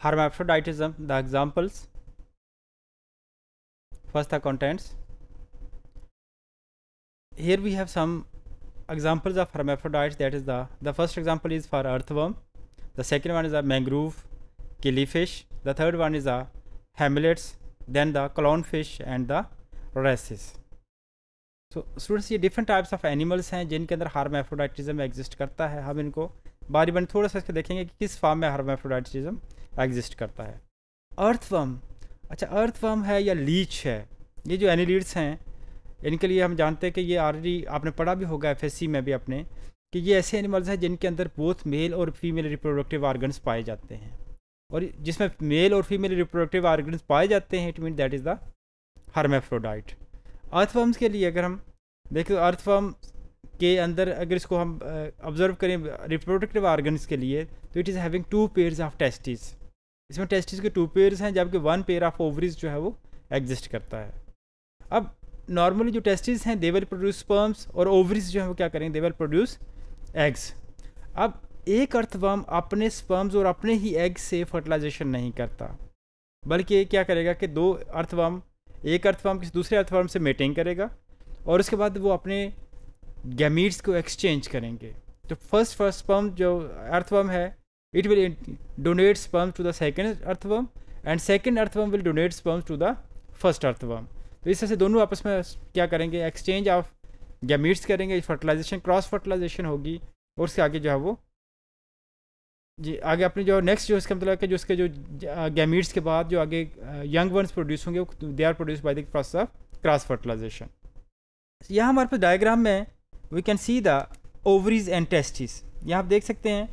hermaphroditism the examples first the contents here we have some examples of hermaphrodites that is the the first example is for earthworm the second one is a mangrove killifish the third one is a hamlets then the clownfish and the races so students ये different types of animals हैं जिनके अंदर हार्माफ्रोडाइटिज्म exist करता है हम इनको बारी बन थोड़ा सा इसके देखेंगे कि किस फॉर्म में हार्माफ्रोडाइटिज्म एग्जिस्ट करता है अर्थवर्म अच्छा अर्थवर्म है या लीच है ये जो एनिलीड्स हैं इनके लिए हम जानते हैं कि ये ऑलरेडी आपने पढ़ा भी होगा एफ में भी आपने कि ये ऐसे एनिमल्स हैं जिनके अंदर बोथ मेल और फीमेल रिप्रोडक्टिव ऑर्गन्स पाए जाते हैं और जिसमें मेल और फीमेल रिप्रोडक्टिव ऑर्गन्स पाए जाते हैं it mean that is the hermaphrodite earthworms के लिए अगर हम देखें अर्थवर्म के अंदर अगर इसको हम ऑब्ज़र्व करें रिप्रोडक्टिव ऑर्गन्स के लिए तो it is having two pairs of testis इसमें टेस्टिस के टू पेयर्स हैं जबकि वन पेयर ऑफ ओवरीज जो है वो एग्जिस्ट करता है अब नॉर्मली जो टेस्टिस हैं देवल प्रोड्यूस स्पर्म्स और ओवरीज जो है वो क्या करेंगे देवल प्रोड्यूस एग्स अब एक अर्थवर्म अपने स्पर्म्स और अपने ही एग से फर्टिलाइजेशन नहीं करता बल्कि क्या करेगा कि दो अर्थवर्म एक अर्थवर्म किसी दूसरे अर्थवर्म से मेटिंग करेगा और उसके बाद वो अपने गैमीट्स को एक्सचेंज करेंगे तो फर्स्ट फर्स्ट स्पर्म जो अर्थवर्म है it will donate sperm to the second earthworm and second earthworm will donate sperm to the first earthworm तो इस तरह से दोनों आपस में क्या करेंगे एक्सचेंज ऑफ गैमीट्स करेंगे फर्टिलाइजेशन क्रॉस फर्टिलाइजेशन होगी और उसके आगे जो है वो जी आगे अपने जो नेक्स्ट जो इसका मतलब है कि जो उसके जो गैमीट्स के बाद जो आगे यंग वंस प्रोड्यूस होंगे they are produce by the process of cross fertilisation यहाँ हमारे पास डायग्राम में we can see the ovaries and testis यहाँ आप देख सकते हैं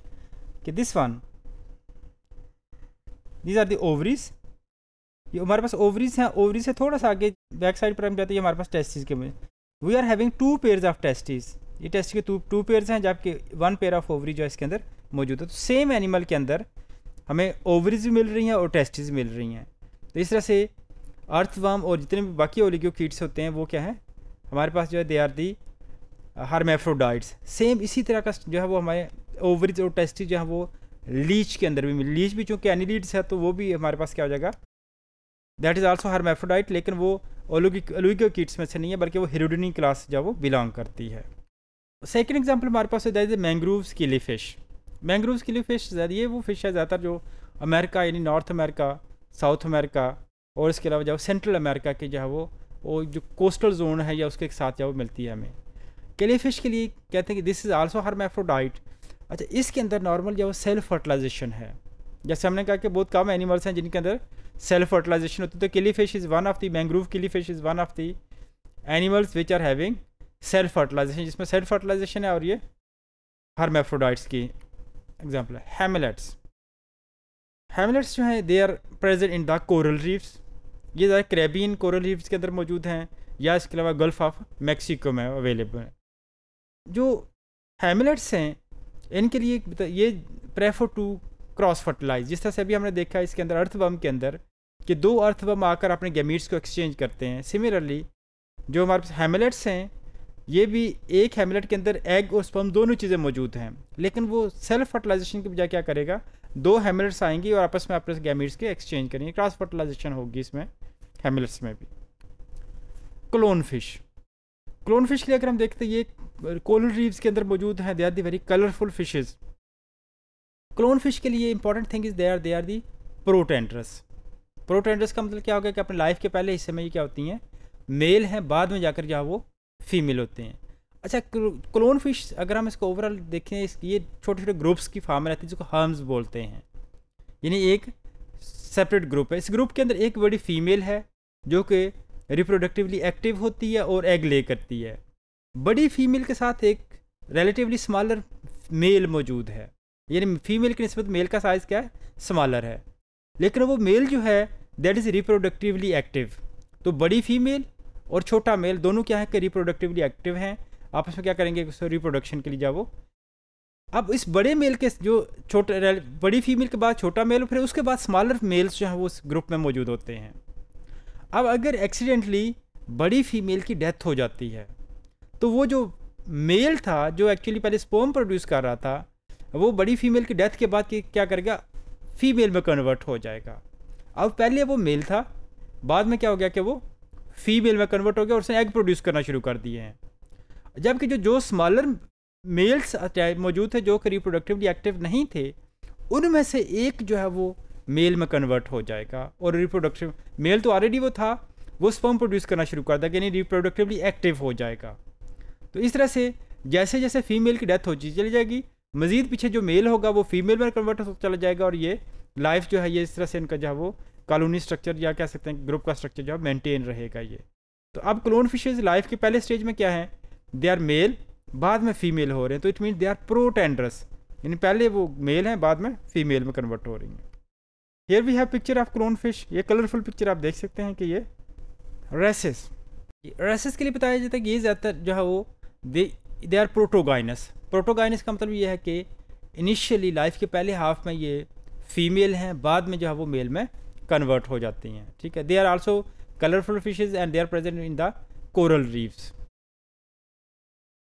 कि this one these are the ovaries ये हमारे पास ओवरीज हैं ओवरीज से थोड़ा सा आगे बैक साइड पर हम जाते हैं हमारे पास टेस्टिस के में we are having two pairs of testis ये टेस्ट के टू पेयर्स हैं जबकि वन पेयर ऑफ ओवरी जो है इसके अंदर मौजूद है तो सेम एनिमल के अंदर हमें ओवरीज भी मिल रही हैं और टेस्टिस मिल रही हैं तो इस तरह से अर्थवाम और जितने भी बाकी ओलिग्यो कीट्स होते हैं वो क्या है हमारे पास जो है दे आर दी हारमेफ्रोडाइट्स सेम इसी तरह का जो है वो हमारे ओवरीज और टेस्टी जो है वो लीच के अंदर भी लीच भी चूँकि एनिलीड्स है तो वो भी हमारे पास क्या हो जाएगा दैट इज़ आल्सो हर्मेफोडाइट लेकिन वो ओलूगिक किट्स में से नहीं है बल्कि वो हिरोडिनी क्लास जो वो बिलोंग करती है सेकेंड एग्जाम्पल हमारे पास है दैट इज मैंग्रोव्स की ली फिश मैंग्रोव्स की ली फिश ये वो फिश है ज़्यादातर जो अमेरिका यानी नॉर्थ अमेरिका साउथ अमेरिका और इसके अलावा जो सेंट्रल अमेरिका के जो है वो वो जो कोस्टल जोन है या उसके साथ जो मिलती है हमें केली फिश के लिए कहते हैं कि this is also hermaphrodite अच्छा इसके अंदर नॉर्मल जो सेल्फ फर्टिलाइजेशन है जैसे हमने कहा कि बहुत कम एनिमल्स हैं जिनके अंदर सेल्फ फर्टिलाइजेशन होती है तो killifish is one of the mangrove killifish is one of the animals which are having self fertilisation जिसमें सेल्फ फर्टिलाइजेशन है और ये मेफ्रोडाइट्स की एग्जाम्पल है हेमलेट्स हेमलेट्स जो हैं they are present in the coral reefs ये ज़्यादा करेबियन कोरल रीफ्स के अंदर मौजूद हैं या इसके अलावा गल्फ़ ऑफ मैक्सिको में अवेलेबल हैं जो हेमलेट्स हैं इनके लिए ये प्रेफर टू क्रॉस फर्टिलाइज जिस तरह से अभी हमने देखा इसके अंदर अर्थबम के अंदर कि दो अर्थबम आकर अपने गैमीट्स को एक्सचेंज करते हैं सिमिलरली जो हमारे पास हेमलेट्स हैं ये भी एक हेमलेट के अंदर एग और स्पम दोनों चीज़ें मौजूद हैं लेकिन वो सेल्फ फर्टिलाइजेशन की बजाय क्या करेगा दो हेमलेट्स आएंगी और आपस में अपने गैमीट्स के एक्सचेंज करेंगे क्रॉस फर्टिलाइजेशन होगी इसमें हेमलेट्स में भी क्लोन फिश क्लोन फिश के लिए अगर हम देखते हैं ये कोलन रीव्स के अंदर मौजूद हैं they are the very colourful fishes clownfish के लिए important thing is they are they are the protandrous protandrous का मतलब क्या होगा कि अपने लाइफ के पहले हिस्से में ये क्या होती हैं मेल हैं बाद में जाकर जहाँ वो फीमेल होते हैं अच्छा क्लोन फिश अगर हम इसको ओवरऑल देखें इस ये छोटे छोटे ग्रुप्स की फार्म रहती है जिसको हर्म्स बोलते हैं यानी एक सेपरेट ग्रुप है इस ग्रुप के अंदर एक बड़ी फीमेल है जो कि रिप्रोडक्टिवली एक्टिव होती है और एग ले करती है बड़ी फीमेल के साथ एक रिलेटिवली स्मॉलर मेल मौजूद है यानी फीमेल की नस्बत मेल का साइज़ क्या है स्मॉलर है लेकिन वो मेल जो है दैट इज़ रिप्रोडक्टिवली एक्टिव तो बड़ी फीमेल और छोटा मेल दोनों क्या है कि रिप्रोडक्टिवली एक्टिव हैं आपस में क्या करेंगे रिप्रोडक्शन के लिए जाओ अब इस बड़े मेल के जो छोटे बड़ी फीमेल के बाद छोटा मेल फिर उसके बाद स्मॉलर मेल्स जो हैं वो उस ग्रुप में मौजूद होते हैं अब अगर एक्सीडेंटली बड़ी फीमेल की डेथ हो जाती है तो वो जो मेल था जो एक्चुअली पहले स्पोम प्रोड्यूस कर रहा था वो बड़ी फीमेल की डेथ के बाद क्या करेगा फीमेल में कन्वर्ट हो जाएगा अब पहले वो मेल था बाद में क्या हो गया कि वो फीमेल में कन्वर्ट हो गया और उसने एग प्रोड्यूस करना शुरू कर दिए हैं जबकि जो जो स्मॉलर मेल्स मौजूद थे जो कि रिप्रोडक्टिवली एक्टिव नहीं थे उनमें से एक जो है वो मेल में कन्वर्ट हो जाएगा और रिप्रोडक्टिव मेल तो ऑलरेडी वो था वो स्पर्म प्रोड्यूस करना शुरू कर देगा यानी रिप्रोडक्टिवली एक्टिव हो जाएगा तो इस तरह से जैसे जैसे फीमेल की डेथ होती चली जाएगी मज़ीद पीछे जो मेल होगा वो फीमेल में कन्वर्ट होता चला जाएगा और ये लाइफ जो है ये इस तरह से इनका जो है वो कॉलोनी स्ट्रक्चर या कह सकते हैं ग्रुप का स्ट्रक्चर जो है मेनटेन रहेगा ये तो अब क्लोन फिशेज लाइफ के पहले स्टेज में क्या है दे आर मेल बाद में फीमेल हो रहे हैं तो it mean they are protandrous यानी पहले वो मेल हैं बाद में फीमेल में कन्वर्ट हो रही हैं here we have picture of clownfish ये कलरफुल पिक्चर आप देख सकते हैं कि ये रेसेस रेसेस के लिए बताया जाता है कि ये ज़्यादातर जो है वो they they are protogynous protogynous का मतलब ये है कि इनिशियली लाइफ के पहले हाफ में ये फीमेल हैं बाद में जो है वो मेल में कन्वर्ट हो जाती हैं ठीक है they are also colourful fishes and they are present in the coral reefs